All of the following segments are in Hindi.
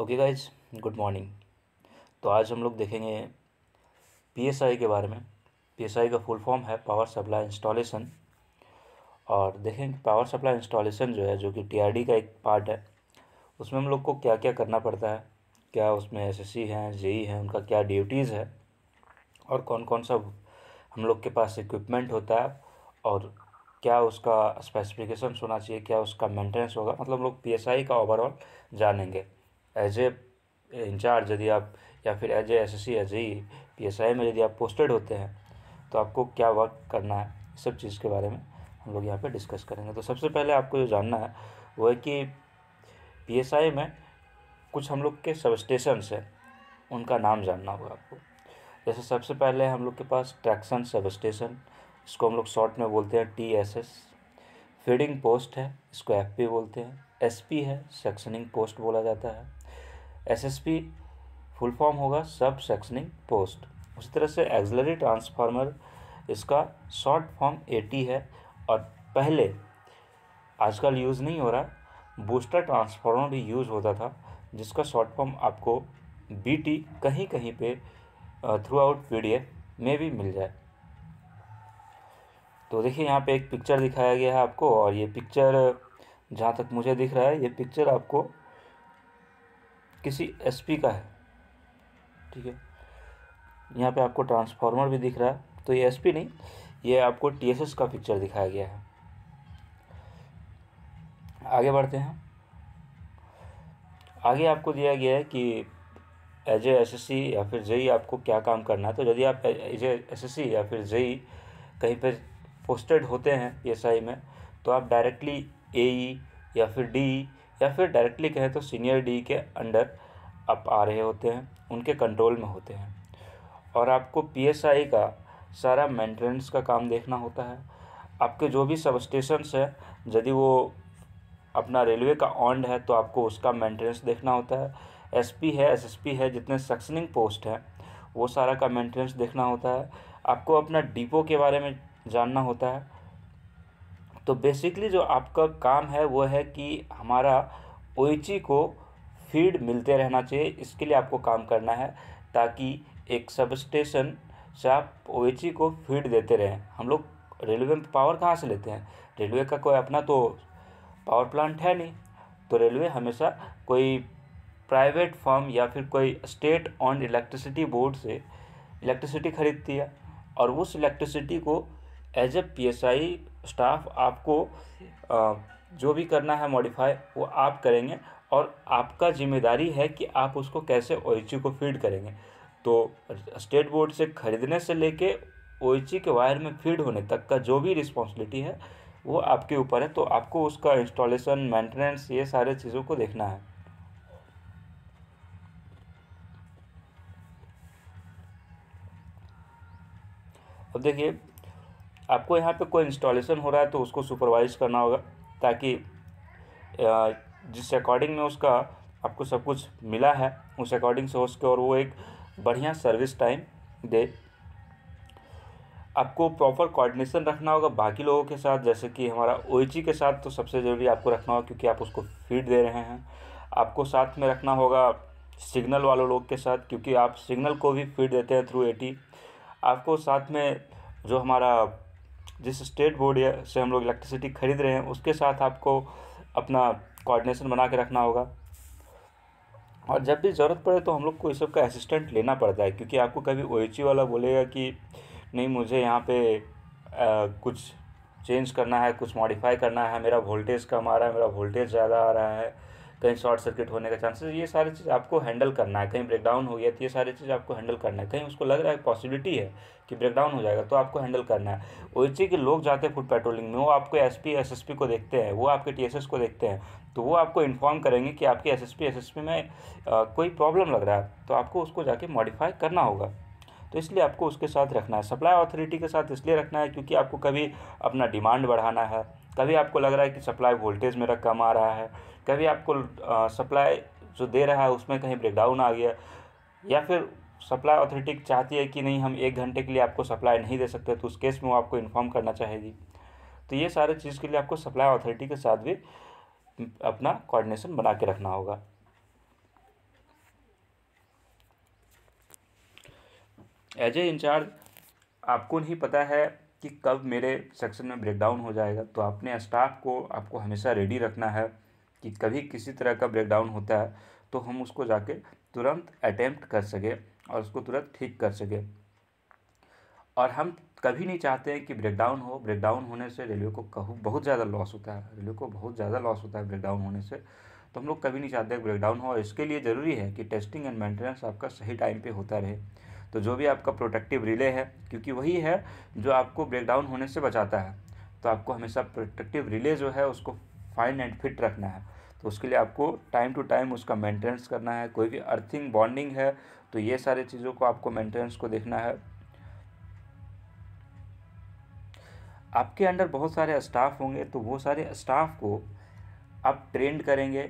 ओके गाइज गुड मॉर्निंग तो आज हम लोग देखेंगे पीएसआई के बारे में पीएसआई का फुल फॉर्म है पावर सप्लाई इंस्टॉलेशन और देखेंगे पावर सप्लाई इंस्टॉलेशन जो है जो कि टीआरडी का एक पार्ट है उसमें हम लोग को क्या क्या करना पड़ता है क्या उसमें एसएससी हैं जेई e हैं उनका क्या ड्यूटीज़ है और कौन कौन सा हम लोग के पास इक्विपमेंट होता है और क्या उसका स्पेसिफिकेशन होना चाहिए क्या उसका मेंटेनेंस होगा मतलब हम लोग पी का ओवरऑल जानेंगे एज ए इंचार्ज यदि आप या फिर as A S S C as E P S I में यदि आप पोस्टेड होते हैं तो आपको क्या वर्क करना है सब चीज़ के बारे में हम लोग यहाँ पे डिस्कस करेंगे तो सबसे पहले आपको जो जानना है वो है कि पी एस आई में कुछ हम लोग के सब स्टेशन हैं उनका नाम जानना होगा आपको जैसे सबसे पहले हम लोग के पास ट्रैक्शन सब स्टेशन इसको हम लोग शॉर्ट में बोलते हैं T S S feeding post है इसको एफ पी बोलते हैं एस पी है सेक्शनिंग पोस्ट बोला जाता है एसएसपी फुल फॉर्म होगा सब सेक्शनिंग पोस्ट उसी तरह से एक्जलरी ट्रांसफार्मर इसका शॉर्ट फॉर्म एटी है और पहले आजकल यूज़ नहीं हो रहा बूस्टर ट्रांसफार्मर भी यूज़ होता था जिसका शॉर्ट फॉर्म आपको बीटी कहीं कहीं पे थ्रू आउट एफ में भी मिल जाए तो देखिए यहाँ पे एक पिक्चर दिखाया गया है आपको और ये पिक्चर जहाँ तक मुझे दिख रहा है ये पिक्चर आपको किसी एसपी का है ठीक है यहाँ पे आपको ट्रांसफार्मर भी दिख रहा है तो ये एसपी नहीं ये आपको टीएसएस का पिक्चर दिखाया गया है आगे बढ़ते हैं आगे आपको दिया गया है कि एज ए एस या फिर जेई e आपको क्या काम करना है तो यदि आप एज एस एस या फिर जेई e कहीं पर पोस्टेड होते हैं पी में तो आप डायरेक्टली ए e या फिर डी या फिर डायरेक्टली कहें तो सीनियर डी के अंडर आप आ रहे होते हैं उनके कंट्रोल में होते हैं और आपको पीएसआई का सारा मेंटेनेंस का काम देखना होता है आपके जो भी सब स्टेशंस है यदि वो अपना रेलवे का ऑन्ड है तो आपको उसका मेंटेनेंस देखना होता है एसपी है एसएसपी है जितने सक्सनिंग पोस्ट हैं वो सारा का मेंटेनेंस देखना होता है आपको अपना डिपो के बारे में जानना होता है तो बेसिकली जो आपका काम है वो है कि हमारा ओइची को फीड मिलते रहना चाहिए इसके लिए आपको काम करना है ताकि एक सब स्टेशन से आप ओइची को फीड देते रहें हम लोग रेलवे में पावर कहाँ से लेते हैं रेलवे का कोई अपना तो पावर प्लांट है नहीं तो रेलवे हमेशा कोई प्राइवेट फर्म या फिर कोई स्टेट ऑन इलेक्ट्रिसिटी बोर्ड से इलेक्ट्रिसिटी खरीदती है और उस इलेक्ट्रिसिटी को as A P S I staff आपको जो भी करना है मॉडिफाई वो आप करेंगे और आपका जिम्मेदारी है कि आप उसको कैसे ओ को फीड करेंगे तो स्टेट बोर्ड से ख़रीदने से लेके ओइची के वायर में फीड होने तक का जो भी रिस्पॉन्सिबिलिटी है वो आपके ऊपर है तो आपको उसका इंस्टॉलेशन मेंटेनेंस ये सारे चीज़ों को देखना है अब देखिए आपको यहाँ पे कोई इंस्टॉलेशन हो रहा है तो उसको सुपरवाइज करना होगा ताकि जिस अकॉर्डिंग में उसका आपको सब कुछ मिला है उस अकॉर्डिंग से हो सके और वो एक बढ़िया सर्विस टाइम दे आपको प्रॉपर कोऑर्डिनेशन रखना होगा बाकी लोगों के साथ जैसे कि हमारा ओ के साथ तो सबसे ज़रूरी आपको रखना होगा क्योंकि आप उसको फीड दे रहे हैं आपको साथ में रखना होगा सिग्नल वालों लोग के साथ क्योंकि आप सिग्नल को भी फीड देते हैं थ्रू ए आपको साथ में जो हमारा जिस स्टेट बोर्ड से हम लोग इलेक्ट्रिसिटी खरीद रहे हैं उसके साथ आपको अपना कोऑर्डिनेशन बना के रखना होगा और जब भी ज़रूरत पड़े तो हम लोग को इस सब का असिस्टेंट लेना पड़ता है क्योंकि आपको कभी ओ वाला बोलेगा कि नहीं मुझे यहाँ पे आ, कुछ चेंज करना है कुछ मॉडिफाई करना है मेरा वोल्टेज कम आ रहा है मेरा वोल्टेज ज़्यादा आ रहा है कहीं शॉर्ट सर्किट होने का चांसेस ये सारी चीज़ आपको हैंडल करना है कहीं ब्रेकडाउन हो गया तो ये सारी चीज़ आपको हैंडल करना है कहीं उसको लग रहा है पॉसिबिलिटी है कि ब्रेकडाउन हो जाएगा तो आपको हैंडल करना है चीज़ के लोग जाते हैं फूड पेट्रोलिंग में वो आपको एस पी को देखते हैं वो आपके टी को देखते हैं तो वो आपको इन्फॉर्म करेंगे कि आपके एस पी में आ, कोई प्रॉब्लम लग रहा है तो आपको उसको जाके मॉडिफाई करना होगा तो इसलिए आपको उसके साथ रखना है सप्लाई अथॉरिटी के साथ इसलिए रखना है क्योंकि आपको कभी अपना डिमांड बढ़ाना है कभी आपको लग रहा है कि सप्लाई वोल्टेज मेरा कम आ रहा है कभी आपको सप्लाई जो दे रहा है उसमें कहीं ब्रेकडाउन आ गया या फिर सप्लाई अथॉरिटी चाहती है कि नहीं हम एक घंटे के लिए आपको सप्लाई नहीं दे सकते तो उस केस में वो आपको इन्फॉर्म करना चाहेगी तो ये सारे चीज़ के लिए आपको सप्लाई अथॉरिटी के साथ भी अपना कोऑर्डिनेशन बना के रखना होगा एज ए इंचार्ज आपको नहीं पता है कि कब मेरे सेक्शन में ब्रेकडाउन हो जाएगा तो अपने स्टाफ को आपको हमेशा रेडी रखना है कि कभी किसी तरह का ब्रेकडाउन होता है तो हम उसको जाके तुरंत अटैम्प्ट कर सकें और उसको तुरंत ठीक कर सके और हम कभी नहीं चाहते हैं कि ब्रेकडाउन हो ब्रेकडाउन होने से रेलवे को कहूँ बहुत ज़्यादा लॉस होता है रेलवे को बहुत ज़्यादा लॉस होता है ब्रेकडाउन होने से तो हम लोग कभी नहीं चाहते ब्रेकडाउन हो और इसके लिए ज़रूरी है कि टेस्टिंग एंड मेंटेनेंस आपका सही टाइम पे होता रहे तो जो भी आपका प्रोटेक्टिव रिले है क्योंकि वही है जो आपको ब्रेकडाउन होने से बचाता है तो आपको हमेशा प्रोटेक्टिव रिले जो है उसको फाइन एंड फिट रखना है तो उसके लिए आपको टाइम टू टाइम उसका मेंटेनेंस करना है कोई भी अर्थिंग बॉन्डिंग है तो ये सारे चीज़ों को आपको मेंटेनेंस को देखना है आपके अंडर बहुत सारे स्टाफ होंगे तो वो सारे स्टाफ को आप ट्रेंड करेंगे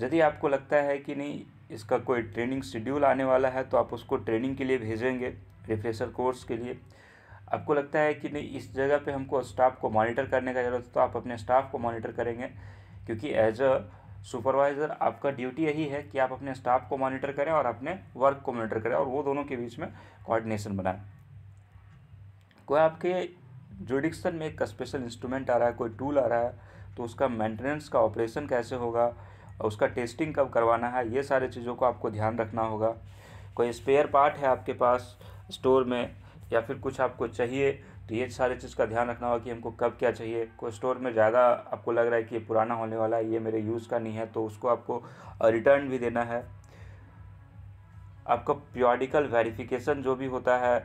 यदि आपको लगता है कि नहीं इसका कोई ट्रेनिंग शेड्यूल आने वाला है तो आप उसको ट्रेनिंग के लिए भेजेंगे रिफ्रेशर कोर्स के लिए आपको लगता है कि नहीं इस जगह पे हमको स्टाफ को मॉनिटर करने का ज़रूरत है तो आप अपने स्टाफ को मॉनिटर करेंगे क्योंकि एज अ सुपरवाइज़र आपका ड्यूटी यही है कि आप अपने स्टाफ को मॉनिटर करें और अपने वर्क को मॉनिटर करें और वो दोनों के बीच में कोऑर्डिनेशन बनाएं कोई आपके जुडिक्सन में एक स्पेशल इंस्ट्रूमेंट आ रहा है कोई टूल आ रहा है तो उसका मेंटेनेंस का ऑपरेशन कैसे होगा और उसका टेस्टिंग कब करवाना है ये सारे चीज़ों को आपको ध्यान रखना होगा कोई स्पेयर पार्ट है आपके पास स्टोर में या फिर कुछ आपको चाहिए तो ये सारे चीज़ का ध्यान रखना होगा कि हमको कब क्या चाहिए कोई स्टोर में ज़्यादा आपको लग रहा है कि ये पुराना होने वाला है ये मेरे यूज़ का नहीं है तो उसको आपको रिटर्न भी देना है आपका प्योडिकल वेरिफिकेशन जो भी होता है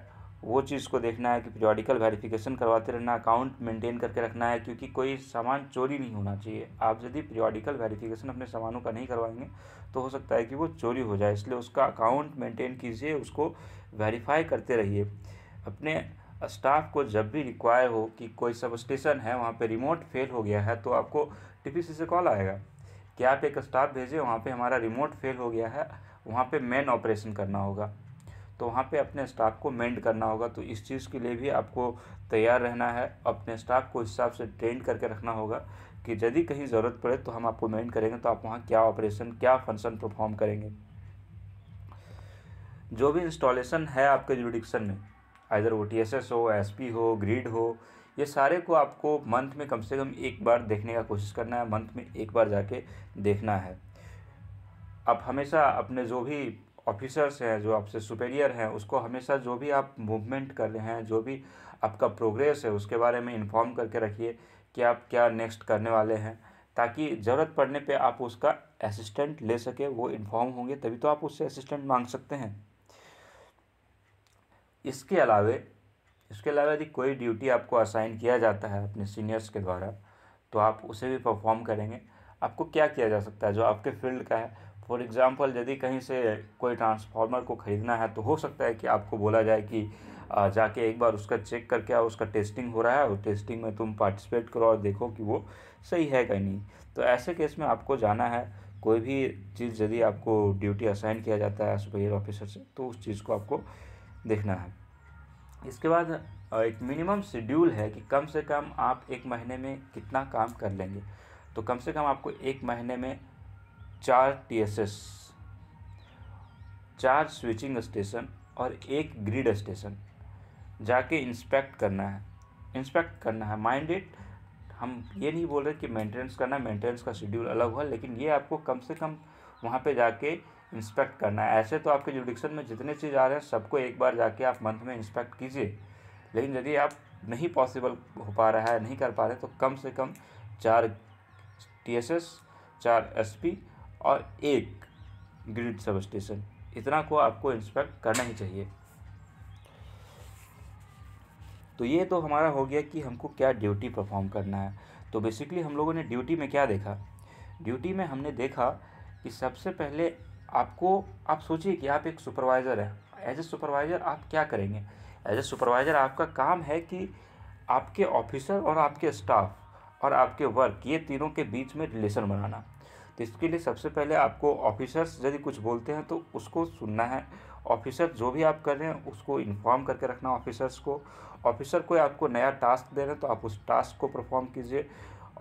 वो चीज़ को देखना है कि पीरियडिकल वेरिफिकेशन करवाते रहना अकाउंट मेंटेन करके रखना है क्योंकि कोई सामान चोरी नहीं होना चाहिए आप यदि पीरियडिकल वेरिफिकेशन अपने सामानों का नहीं करवाएंगे तो हो सकता है कि वो चोरी हो जाए इसलिए उसका अकाउंट मेंटेन कीजिए उसको वेरीफाई करते रहिए अपने स्टाफ को जब भी रिक्वायर हो कि कोई सब स्टेशन है वहाँ पर रिमोट फेल हो गया है तो आपको टीपीसी से कॉल आएगा कि आप एक स्टाफ भेजें वहाँ पर हमारा रिमोट फेल हो गया है वहाँ पर मेन ऑपरेशन करना होगा तो वहाँ पे अपने स्टाफ को मेंड करना होगा तो इस चीज़ के लिए भी आपको तैयार रहना है अपने स्टाफ को हिसाब से ट्रेंड करके रखना होगा कि यदि कहीं ज़रूरत पड़े तो हम आपको मेंड करेंगे तो आप वहाँ क्या ऑपरेशन क्या फंक्शन परफॉर्म करेंगे जो भी इंस्टॉलेशन है आपके जुडिक्शन में आइर वो टी हो एस हो ग्रीड हो ये सारे को आपको मंथ में कम से कम एक बार देखने का कोशिश करना है मंथ में एक बार जाके देखना है आप हमेशा अपने जो भी ऑफिसर्स हैं जो आपसे सुपेरियर हैं उसको हमेशा जो भी आप मूवमेंट कर रहे हैं जो भी आपका प्रोग्रेस है उसके बारे में इन्फॉर्म करके रखिए कि आप क्या नेक्स्ट करने वाले हैं ताकि ज़रूरत पड़ने पे आप उसका असिस्टेंट ले सके वो इन्फॉर्म होंगे तभी तो आप उससे असिस्टेंट मांग सकते हैं इसके अलावे इसके अलावा यदि कोई ड्यूटी आपको असाइन किया जाता है अपने सीनियर्स के द्वारा तो आप उसे भी परफॉर्म करेंगे आपको क्या किया जा सकता है जो आपके फील्ड का है फॉर एग्ज़ाम्पल यदि कहीं से कोई ट्रांसफार्मर को ख़रीदना है तो हो सकता है कि आपको बोला जाए कि जाके एक बार उसका चेक करके आओ उसका टेस्टिंग हो रहा है और टेस्टिंग में तुम पार्टिसिपेट करो और देखो कि वो सही है कि नहीं तो ऐसे केस में आपको जाना है कोई भी चीज़ यदि आपको ड्यूटी असाइन किया जाता है सुपेरियर ऑफिसर से तो उस चीज़ को आपको देखना है इसके बाद एक मिनिमम शेड्यूल है कि कम से कम आप एक महीने में कितना काम कर लेंगे तो कम से कम आपको एक महीने में चार टीएसएस चार स्विचिंग स्टेशन और एक ग्रिड स्टेशन जाके इंस्पेक्ट करना है इंस्पेक्ट करना है माइंड इट हम ये नहीं बोल रहे कि मेंटेनेंस करना मेंटेनेंस का शेड्यूल अलग हुआ लेकिन ये आपको कम से कम वहाँ पे जाके इंस्पेक्ट करना है ऐसे तो आपके जुडिक्शन में जितने चीज़ आ रहे हैं सबको एक बार जाके आप मंथ में इंस्पेक्ट कीजिए लेकिन यदि आप नहीं पॉसिबल हो पा रहा है नहीं कर पा रहे तो कम से कम चार टी एस एस चार एस पी और एक ग्रिड सब स्टेशन इतना को आपको इंस्पेक्ट करना ही चाहिए तो ये तो हमारा हो गया कि हमको क्या ड्यूटी परफॉर्म करना है तो बेसिकली हम लोगों ने ड्यूटी में क्या देखा ड्यूटी में हमने देखा कि सबसे पहले आपको आप सोचिए कि आप एक सुपरवाइज़र हैं एज ए सुपरवाइज़र आप क्या करेंगे एज ए सुपरवाइज़र आपका काम है कि आपके ऑफिसर और आपके स्टाफ और आपके वर्क ये तीनों के बीच में रिलेशन बनाना तो इसके लिए सबसे पहले आपको ऑफिसर्स यदि कुछ बोलते हैं तो उसको सुनना है ऑफिसर जो भी आप कर रहे हैं उसको इन्फॉर्म करके रखना ऑफिसर्स को ऑफिसर कोई आपको नया टास्क दे रहे हैं तो आप उस टास्क को परफॉर्म कीजिए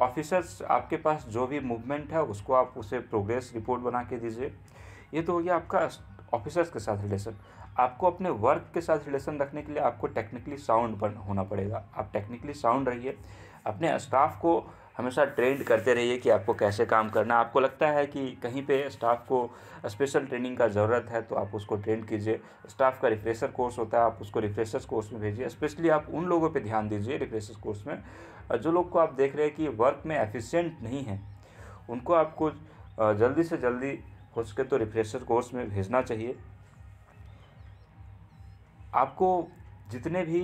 ऑफिसर्स आपके पास जो भी मूवमेंट है उसको आप उसे प्रोग्रेस रिपोर्ट बना के दीजिए ये तो हो गया आपका ऑफिसर्स के साथ रिलेशन आपको अपने वर्क के साथ रिलेशन रखने के लिए आपको टेक्निकली साउंड होना पड़ेगा आप टेक्निकली साउंड रहिए अपने स्टाफ को हमेशा ट्रेंड करते रहिए कि आपको कैसे काम करना आपको लगता है कि कहीं पे स्टाफ को स्पेशल ट्रेनिंग का ज़रूरत है तो आप उसको ट्रेंड कीजिए स्टाफ का रिफ्रेशर कोर्स होता है आप उसको रिफ्रेशर्स कोर्स में भेजिए स्पेशली आप उन लोगों पे ध्यान दीजिए रिफ्रेशर्स कोर्स में जो लोग को आप देख रहे हैं कि वर्क में एफिशियंट नहीं है उनको आपको जल्दी से जल्दी हो सके तो रिफ्रेशर कोर्स में भेजना चाहिए आपको जितने भी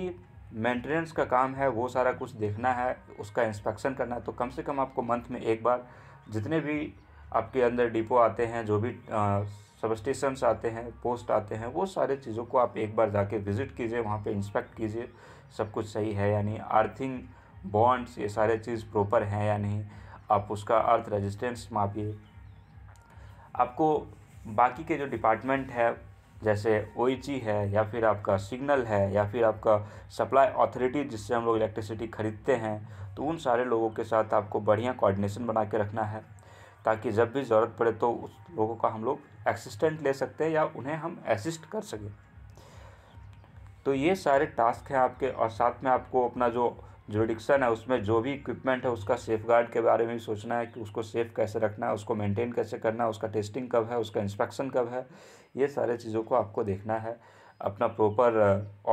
मेंटेनेंस का काम है वो सारा कुछ देखना है उसका इंस्पेक्शन करना है तो कम से कम आपको मंथ में एक बार जितने भी आपके अंदर डिपो आते हैं जो भी सब स्टेशंस आते हैं पोस्ट आते हैं वो सारे चीज़ों को आप एक बार जाके विज़िट कीजिए वहाँ पे इंस्पेक्ट कीजिए सब कुछ सही है यानी अर्थिंग बॉन्ड्स ये सारे चीज़ प्रॉपर हैं या नहीं आप उसका अर्थ रेजिस्टेंस मापिए आपको बाकी के जो डिपार्टमेंट है जैसे ओ e है या फिर आपका सिग्नल है या फिर आपका सप्लाई अथॉरिटी जिससे हम लोग इलेक्ट्रिसिटी खरीदते हैं तो उन सारे लोगों के साथ आपको बढ़िया कोऑर्डिनेशन बना के रखना है ताकि जब भी ज़रूरत पड़े तो उस लोगों का हम लोग असिस्टेंट ले सकते हैं या उन्हें हम असिस्ट कर सकें तो ये सारे टास्क हैं आपके और साथ में आपको अपना जो जुरिडिक्शन है उसमें जो भी इक्विपमेंट है उसका सेफ गार्ड के बारे में भी सोचना है कि उसको सेफ कैसे रखना है उसको मेंटेन कैसे करना है उसका टेस्टिंग कब है उसका इंस्पेक्शन कब है ये सारे चीज़ों को आपको देखना है अपना प्रॉपर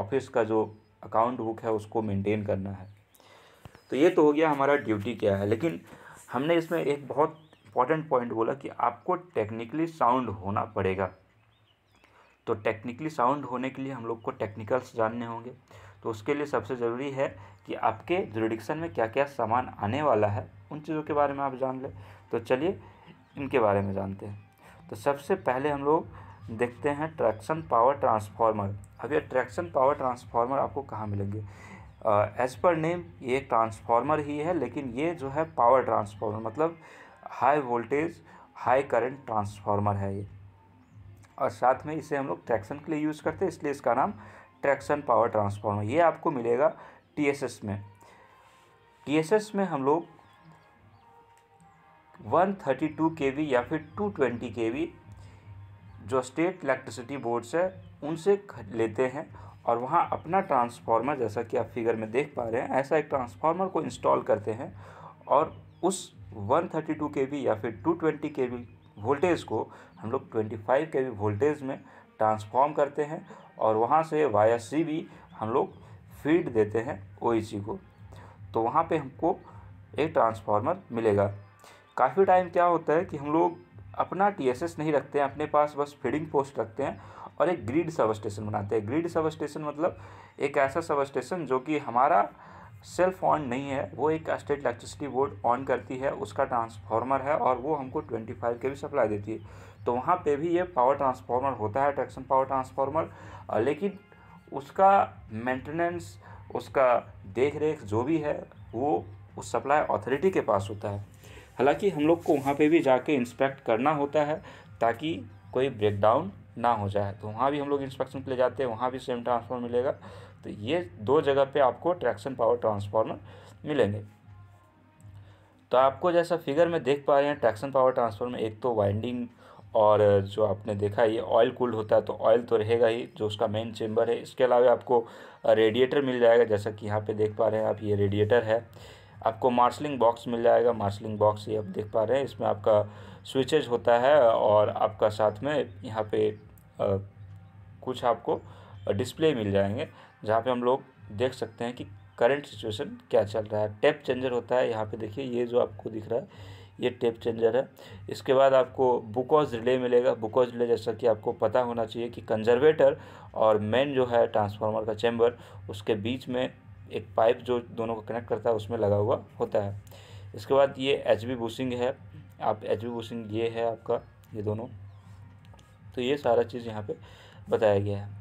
ऑफिस uh, का जो अकाउंट बुक है उसको मेंटेन करना है तो ये तो हो गया हमारा ड्यूटी क्या है लेकिन हमने इसमें एक बहुत इंपॉर्टेंट पॉइंट बोला कि आपको टेक्निकली साउंड होना पड़ेगा तो टेक्निकली साउंड होने के लिए हम लोग को टेक्निकल्स जानने होंगे तो उसके लिए सबसे ज़रूरी है कि आपके जुरिडिक्शन में क्या क्या सामान आने वाला है उन चीज़ों के बारे में आप जान लें तो चलिए इनके बारे में जानते हैं तो सबसे पहले हम लोग देखते हैं ट्रैक्शन पावर ट्रांसफार्मर अब ये ट्रैक्शन पावर ट्रांसफार्मर आपको कहाँ मिलेंगे एज पर नेम ये ट्रांसफार्मर ही है लेकिन ये जो है पावर ट्रांसफार्मर मतलब high voltage high current transformer है ये और साथ में इसे हम लोग ट्रैक्शन के लिए यूज़ करते हैं इसलिए इसका नाम ट्रैक्शन पावर ट्रांसफार्मर ये आपको मिलेगा टीएसएस में टीएसएस में हम लोग 132 केवी या फिर 220 केवी जो स्टेट इलेक्ट्रिसिटी बोर्ड से उनसे लेते हैं और वहाँ अपना ट्रांसफार्मर जैसा कि आप फिगर में देख पा रहे हैं ऐसा एक ट्रांसफार्मर को इंस्टॉल करते हैं और उस 132 वी या फिर 220 वी वोल्टेज को हम लोग 25 वी वोल्टेज में ट्रांसफॉर्म करते हैं और वहाँ से वाया सी भी हम लोग फीड देते हैं ओ e को तो वहाँ पे हमको एक ट्रांसफार्मर मिलेगा काफ़ी टाइम क्या होता है कि हम लोग अपना टी नहीं रखते हैं अपने पास बस फीडिंग पोस्ट रखते हैं और एक ग्रिड सब स्टेशन बनाते हैं ग्रिड सब स्टेशन मतलब एक ऐसा सब स्टेशन जो कि हमारा सेल्फ ऑन नहीं है वो एक स्टेट इलेक्ट्रिसिटी बोर्ड ऑन करती है उसका ट्रांसफार्मर है और वो हमको ट्वेंटी फाइव के भी सप्लाई देती है तो वहाँ पे भी ये पावर ट्रांसफार्मर होता है ट्रैक्शन पावर ट्रांसफार्मर लेकिन उसका मेंटेनेंस उसका देख रेख जो भी है वो उस सप्लाई अथॉरिटी के पास होता है हालांकि हम लोग को वहाँ पे भी जाके इंस्पेक्ट करना होता है ताकि कोई ब्रेकडाउन ना हो जाए तो वहाँ भी हम लोग इंस्पेक्शन के लिए जाते हैं वहाँ भी सेम ट्रांसफार्मर मिलेगा तो ये दो जगह पे आपको ट्रैक्शन पावर ट्रांसफार्मर मिलेंगे तो आपको जैसा फिगर में देख पा रहे हैं ट्रैक्शन पावर ट्रांसफार्मर एक तो वाइंडिंग और जो आपने देखा ये ऑयल कूल्ड होता है तो ऑयल तो रहेगा ही जो उसका मेन चेम्बर है इसके अलावा आपको रेडिएटर मिल जाएगा जैसा कि यहाँ पे देख पा रहे हैं आप ये रेडिएटर है आपको मार्सलिंग बॉक्स मिल जाएगा मार्सलिंग बॉक्स ये आप देख पा रहे हैं इसमें आपका स्विचेज होता है और आपका साथ में यहाँ पे आ, कुछ आपको डिस्प्ले मिल जाएंगे जहाँ पर हम लोग देख सकते हैं कि करेंट सिचुएसन क्या चल रहा है टैप चेंजर होता है यहाँ पर देखिए ये जो आपको दिख रहा है ये टेप चेंजर है इसके बाद आपको बुकॉज रिले मिलेगा बुकॉज रिले जैसा कि आपको पता होना चाहिए कि कंजर्वेटर और मेन जो है ट्रांसफार्मर का चैम्बर उसके बीच में एक पाइप जो दोनों को कनेक्ट करता है उसमें लगा हुआ होता है इसके बाद ये एच बी बूसिंग है आप एच बी बूसिंग ये है आपका ये दोनों तो ये सारा चीज़ यहाँ पे बताया गया है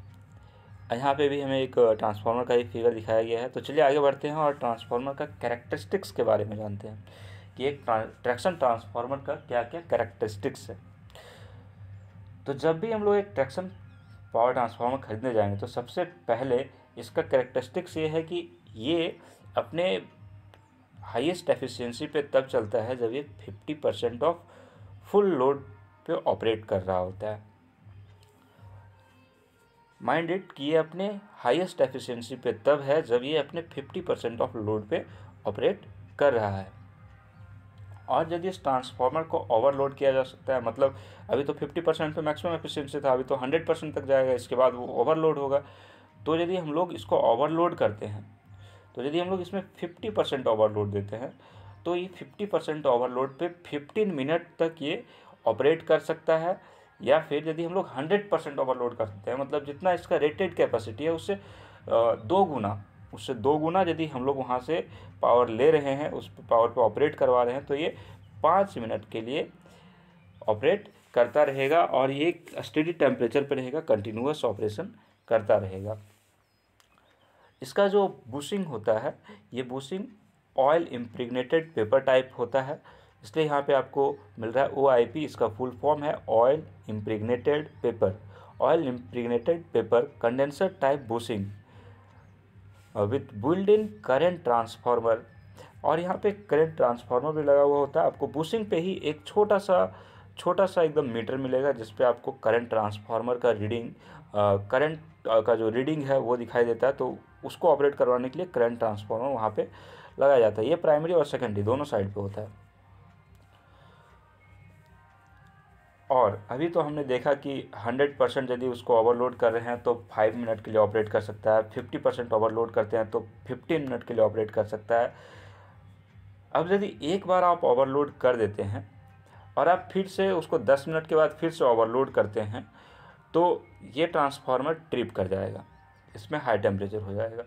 यहाँ पे भी हमें एक ट्रांसफार्मर का ही फिगर दिखाया गया है तो चलिए आगे बढ़ते हैं और ट्रांसफार्मर का कैरेक्टरिस्टिक्स के बारे में जानते हैं कि एक ट्रैक्शन ट्रांसफार्मर का क्या क्या करेक्टरिस्टिक्स है तो जब भी हम लोग एक ट्रैक्शन पावर ट्रांसफार्मर खरीदने जाएंगे तो सबसे पहले इसका करेक्टरिस्टिक्स ये है कि ये अपने हाईएस्ट एफिशिएंसी पे तब चलता है जब ये fifty percent of full load पे ऑपरेट कर रहा होता है माइंड इट कि ये अपने हाईएस्ट एफिशिएंसी पे तब है जब ये अपने फिफ्टी परसेंट ऑफ लोड पे ऑपरेट कर रहा है और यदि इस ट्रांसफार्मर को ओवरलोड किया जा सकता है मतलब अभी तो फिफ्टी परसेंट पर मैक्सिमम एफिशिएंसी था अभी तो हंड्रेड परसेंट तक जाएगा इसके बाद वो ओवरलोड होगा तो यदि हम लोग इसको ओवरलोड करते हैं तो यदि हम लोग इसमें फिफ्टी परसेंट ओवरलोड देते हैं तो ये फिफ्टी परसेंट ओवरलोड पे फिफ्टीन मिनट तक ये ऑपरेट कर सकता है या फिर यदि हम लोग हंड्रेड परसेंट ओवरलोड करते हैं मतलब जितना इसका रेटेड कैपेसिटी है उससे दो गुना उससे दो गुना यदि हम लोग वहाँ से पावर ले रहे हैं उस पावर पर ऑपरेट करवा रहे हैं तो ये पाँच मिनट के लिए ऑपरेट करता रहेगा और ये स्टडी टेम्परेचर पर रहेगा कंटिन्यूस ऑपरेशन करता रहेगा इसका जो बूसिंग होता है ये bushing oil impregnated paper type होता है इसलिए यहाँ पे आपको मिल रहा है ओ इसका फुल फॉर्म है oil impregnated paper oil impregnated paper condenser type bushing with build in current transformer और यहाँ पे करेंट ट्रांसफार्मर भी लगा हुआ होता है आपको बूसिंग पे ही एक छोटा सा छोटा सा एकदम मीटर मिलेगा जिसपे आपको करंट ट्रांसफार्मर का रीडिंग करंट का जो रीडिंग है वो दिखाई देता है तो उसको ऑपरेट करवाने के लिए करंट ट्रांसफार्मर वहाँ पे लगाया जाता है ये प्राइमरी और सेकेंडरी दोनों साइड पे होता है और अभी तो हमने देखा कि 100 परसेंट यदि उसको ओवरलोड कर रहे हैं तो 5 मिनट के लिए ऑपरेट कर सकता है 50 परसेंट ओवरलोड करते हैं तो 15 मिनट के लिए ऑपरेट कर सकता है अब यदि एक बार आप ओवरलोड कर देते हैं और आप फिर से उसको 10 मिनट के बाद फिर से ओवरलोड करते हैं तो ये ट्रांसफार्मर ट्रिप कर जाएगा इसमें हाई टेम्परेचर हो जाएगा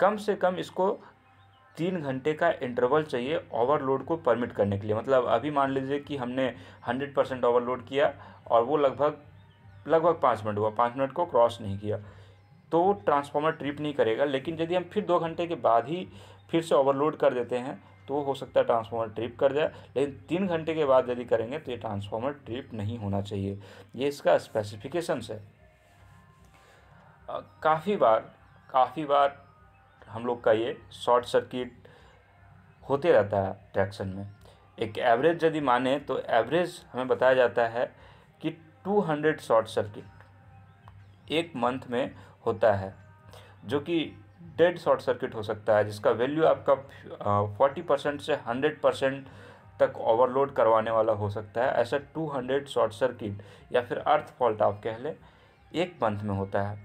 कम से कम इसको तीन घंटे का इंटरवल चाहिए ओवरलोड को परमिट करने के लिए मतलब अभी मान लीजिए कि हमने हंड्रेड परसेंट ओवरलोड किया और वो लगभग लगभग पाँच मिनट हुआ पाँच मिनट को क्रॉस नहीं किया तो ट्रांसफार्मर ट्रिप नहीं करेगा लेकिन यदि हम फिर दो घंटे के बाद ही फिर से ओवरलोड कर देते हैं तो हो सकता है ट्रांसफार्मर ट्रिप कर जाए लेकिन तीन घंटे के बाद यदि करेंगे तो ये ट्रांसफार्मर ट्रिप नहीं होना चाहिए ये इसका स्पेसिफिकेशंस है काफ़ी बार काफ़ी बार हम लोग का ये शॉर्ट सर्किट होते रहता है ट्रैक्शन में एक एवरेज यदि माने तो एवरेज हमें बताया जाता है कि 200 शॉर्ट सर्किट एक मंथ में होता है जो कि डेड शॉर्ट सर्किट हो सकता है जिसका वैल्यू आपका 40 परसेंट से 100 परसेंट तक ओवरलोड करवाने वाला हो सकता है ऐसा 200 शॉर्ट सर्किट या फिर अर्थ फॉल्ट आप कह लें एक मंथ में होता है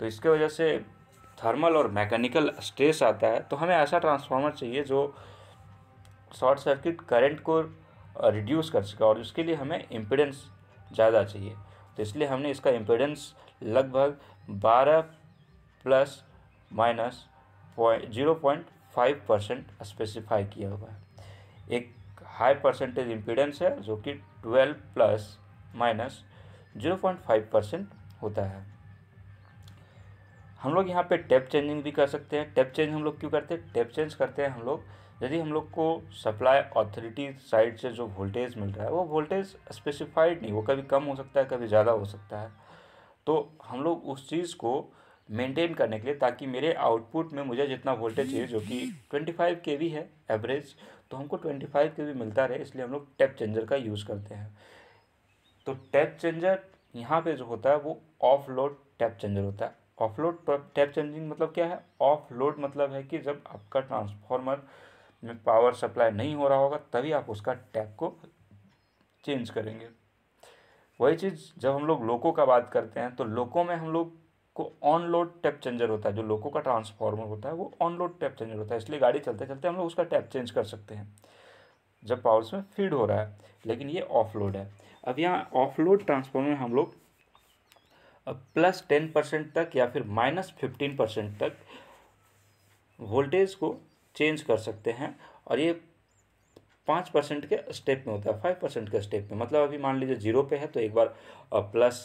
तो इसके वजह से थर्मल और मैकेनिकल स्ट्रेस आता है तो हमें ऐसा ट्रांसफार्मर चाहिए जो शॉर्ट सर्किट करंट को रिड्यूस कर सके और उसके लिए हमें इम्पिडेंस ज़्यादा चाहिए तो इसलिए हमने इसका इम्पिडेंस लगभग 12 plus minus zero point five percent specify किया हुआ है एक हाई परसेंटेज इम्पिडेंस है जो कि twelve plus minus zero point five percent होता है हम लोग यहाँ पे टैप चेंजिंग भी कर सकते हैं टैप चेंज हम लोग क्यों करते हैं टैप चेंज करते हैं हम लोग यदि हम लोग को सप्लाई अथॉरिटी साइड से जो वोल्टेज मिल रहा है वो वोल्टेज स्पेसिफाइड नहीं वो कभी कम हो सकता है कभी ज़्यादा हो सकता है तो हम लोग उस चीज़ को मेंटेन करने के लिए ताकि मेरे आउटपुट में मुझे जितना वोल्टेज चाहिए जो कि ट्वेंटी फाइव के वी है एवरेज तो हमको ट्वेंटी फाइव के वी मिलता रहे इसलिए हम लोग टैप चेंजर का यूज़ करते हैं तो टैप चेंजर यहाँ पे जो होता है वो ऑफ लोड टैप चेंजर होता है ऑफलोड टैप चेंजिंग मतलब क्या है ऑफ लोड मतलब है कि जब आपका ट्रांसफार्मर में पावर सप्लाई नहीं हो रहा होगा तभी आप उसका टैप को चेंज करेंगे वही चीज़ जब हम लोग लोको का बात करते हैं तो लोको में हम लोग को ऑन लोड टैप चेंजर होता है जो लोको का ट्रांसफार्मर होता है वो ऑन लोड टैप चेंजर होता है इसलिए गाड़ी चलते चलते हम लोग उसका टैप चेंज कर सकते हैं जब पावर उसमें फीड हो रहा है लेकिन ये ऑफ लोड है अब यहाँ ऑफ लोड ट्रांसफार्मर हम लोग प्लस टेन परसेंट तक या फिर माइनस फिफ्टीन परसेंट तक वोल्टेज को चेंज कर सकते हैं और ये पाँच परसेंट के स्टेप में होता है फाइव परसेंट के स्टेप में मतलब अभी मान लीजिए जीरो पे है तो एक बार प्लस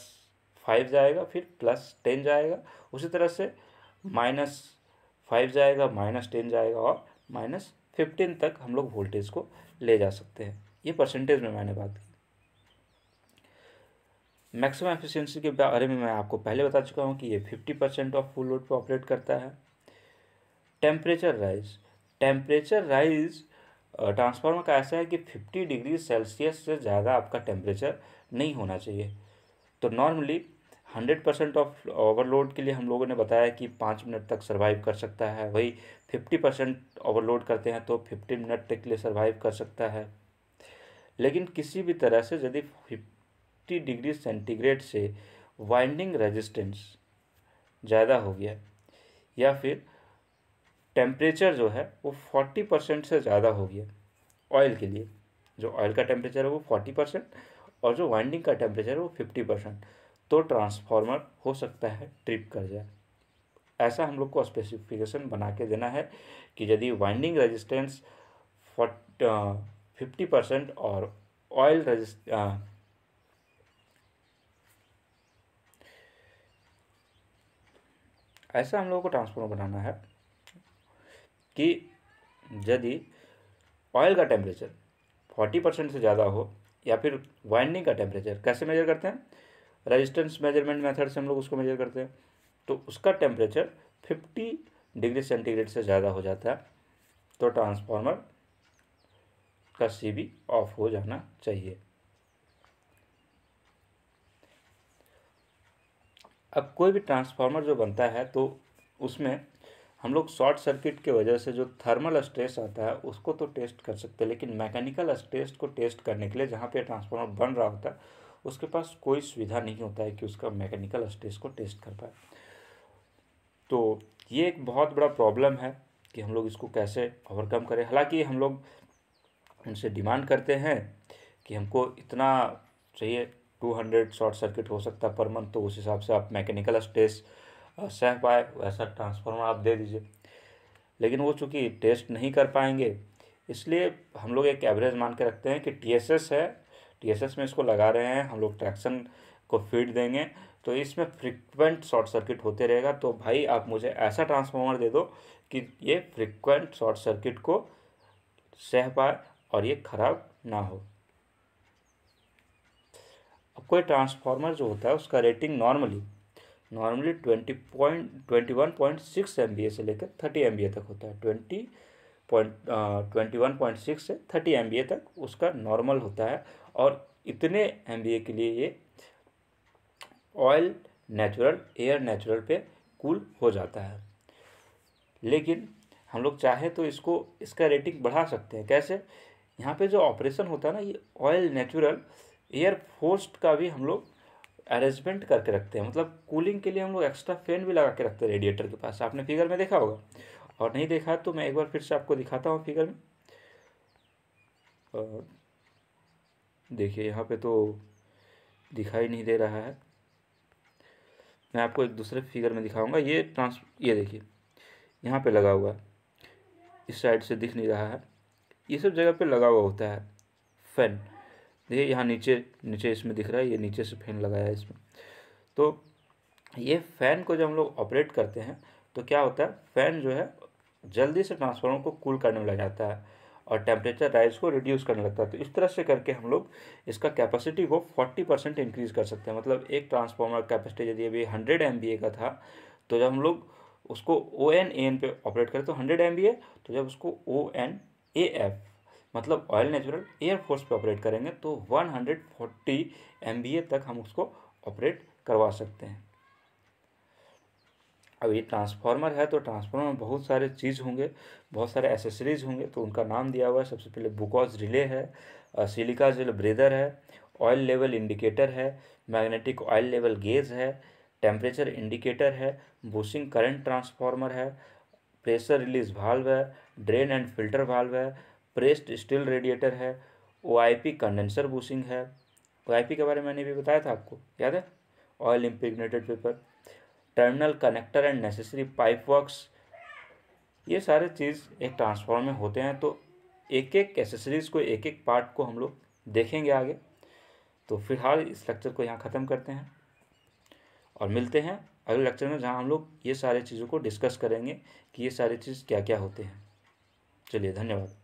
फाइव जाएगा फिर प्लस टेन जाएगा उसी तरह से माइनस फाइव जाएगा माइनस टेन जाएगा और माइनस फिफ्टीन तक हम लोग वोल्टेज को ले जा सकते हैं ये परसेंटेज में मैंने बात की मैक्सिमम एफिशिएंसी के बारे में मैं आपको पहले बता चुका हूँ कि ये fifty percent of full load पर ऑपरेट करता है temperature rise temperature rise transformer का ऐसा है कि फिफ्टी डिग्री सेल्सियस से ज़्यादा आपका टेम्परेचर नहीं होना चाहिए तो normally hundred percent of overload के लिए हम लोगों ने बताया कि पाँच मिनट तक सर्वाइव कर सकता है वही फिफ्टी परसेंट ओवरलोड करते हैं तो फिफ्टी मिनट तक के लिए सर्वाइव कर सकता है लेकिन किसी भी तरह से यदि 60 डिग्री सेंटीग्रेड से वाइंडिंग रेजिस्टेंस ज़्यादा हो गया या फिर टेम्परेचर जो है वो 40 परसेंट से ज़्यादा हो गया ऑयल के लिए जो ऑयल का टेम्परेचर है वो 40 परसेंट और जो वाइंडिंग का टेम्परेचर है वो 50 परसेंट तो ट्रांसफार्मर हो सकता है ट्रिप कर जाए ऐसा हम लोग को स्पेसिफिकेशन बना के देना है कि यदि वाइंडिंग रजिस्टेंस फोर्ट फिफ्टी परसेंट और ऑयल रजिस्ट ऐसा हम लोगों को ट्रांसफॉर्मर बनाना है कि यदि ऑयल का टेम्परेचर फोर्टी परसेंट से ज़्यादा हो या फिर वाइंडिंग का टेम्परेचर कैसे मेजर करते हैं रेजिस्टेंस मेजरमेंट मेथड से हम लोग उसको मेजर करते हैं तो उसका टेम्परेचर फिफ्टी डिग्री सेंटीग्रेड से ज़्यादा हो जाता है तो ट्रांसफार्मर का सी ऑफ हो जाना चाहिए अब कोई भी ट्रांसफार्मर जो बनता है तो उसमें हम लोग शॉर्ट सर्किट के वजह से जो थर्मल स्ट्रेस आता है उसको तो टेस्ट कर सकते हैं लेकिन मैकेनिकल स्ट्रेस को टेस्ट करने के लिए जहाँ पे ट्रांसफार्मर बन रहा होता है उसके पास कोई सुविधा नहीं होता है कि उसका मैकेनिकल स्ट्रेस को टेस्ट कर पाए तो ये एक बहुत बड़ा प्रॉब्लम है कि हम लोग इसको कैसे ओवरकम करें हालाँकि हम लोग उनसे डिमांड करते हैं कि हमको इतना चाहिए टू हंड्रेड शॉर्ट सर्किट हो सकता है पर मंथ तो उस हिसाब से आप मैकेनिकल स्टेस सह पाए वैसा ट्रांसफार्मर आप दे दीजिए लेकिन वो चूँकि टेस्ट नहीं कर पाएंगे इसलिए हम लोग एक एवरेज मान के रखते हैं कि टी है टी में इसको लगा रहे हैं हम लोग ट्रैक्शन को फीड देंगे तो इसमें फ्रिक्वेंट शॉर्ट सर्किट होते रहेगा तो भाई आप मुझे ऐसा ट्रांसफार्मर दे दो कि ये फ्रिक्वेंट शॉर्ट सर्किट को सह पाए और ये ख़राब ना हो कोई ट्रांसफार्मर जो होता है उसका rating normally normally twenty point twenty one point six M V A से लेकर थर्टी एम बी ए तक होता है twenty point twenty one point six से थर्टी एम बी ए तक उसका नॉर्मल होता है और इतने एम बी ए के लिए ये ऑयल नेचुरल एयर नेचुरल पे कूल हो जाता है लेकिन हम लोग चाहे तो इसको इसका रेटिंग बढ़ा सकते हैं कैसे यहाँ पे जो ऑपरेशन होता है ना ये ऑयल नेचुरल एयर फोर्स का भी हम लोग अरेंजमेंट करके रखते हैं मतलब कूलिंग के लिए हम लोग एक्स्ट्रा फैन भी लगा के रखते हैं रेडिएटर के पास आपने फिगर में देखा होगा और नहीं देखा तो मैं एक बार फिर से आपको दिखाता हूँ फिगर में देखिए यहाँ पे तो दिखाई नहीं दे रहा है मैं आपको एक दूसरे फिगर में दिखाऊंगा ये ट्रांस ये देखिए यहाँ पे लगा हुआ है इस साइड से दिख नहीं रहा है ये सब जगह पे लगा हुआ होता है फैन देखिए यहाँ नीचे नीचे इसमें दिख रहा है ये नीचे से फैन लगाया है इसमें तो ये फ़ैन को जब हम लोग ऑपरेट करते हैं तो क्या होता है फ़ैन जो है जल्दी से ट्रांसफार्मर को कूल करने में लग जाता है और टेम्परेचर राइज को रिड्यूस करने लगता है तो इस तरह से करके हम लोग इसका कैपेसिटी को 40 परसेंट इंक्रीज़ कर सकते हैं मतलब एक ट्रांसफार्मर कैपेसिटी यदि अभी 100 एम का था तो जब हम लोग उसको ओ एन ए एन पे ऑपरेट करें तो 100 एम ए तो जब उसको ओ एन ए एफ मतलब ऑयल नेचुरल एयरफोर्स पे ऑपरेट करेंगे तो 140 हंड्रेड तक हम उसको ऑपरेट करवा सकते हैं अब ये ट्रांसफार्मर है तो ट्रांसफार्मर में बहुत सारे चीज़ होंगे बहुत सारे एसेसरीज होंगे तो उनका नाम दिया हुआ है सबसे पहले बुकॉज रिले है सिलिका जेल ब्रेदर है ऑयल लेवल इंडिकेटर है मैग्नेटिक ऑयल लेवल गेज है टेम्परेचर इंडिकेटर है बोसिंग करंट ट्रांसफार्मर है प्रेशर रिलीज वाल्व है ड्रेन एंड फिल्टर वाल्व है प्रेस्ड स्टील रेडिएटर है ओ आई पी कंडेंसर बूसिंग है ओ आई पी के बारे में मैंने भी बताया था आपको याद है oil impregnated paper terminal connector and necessary pipe works ये सारे चीज़ एक ट्रांसफॉर्म में होते हैं तो एक एक एसेसरीज़ को एक एक पार्ट को हम लोग देखेंगे आगे तो फिलहाल इस लेक्चर को यहाँ ख़त्म करते हैं और मिलते हैं अगले लेक्चर में जहाँ हम लोग ये सारे चीज़ों को डिस्कस करेंगे कि ये सारी चीज़ क्या क्या होते हैं चलिए धन्यवाद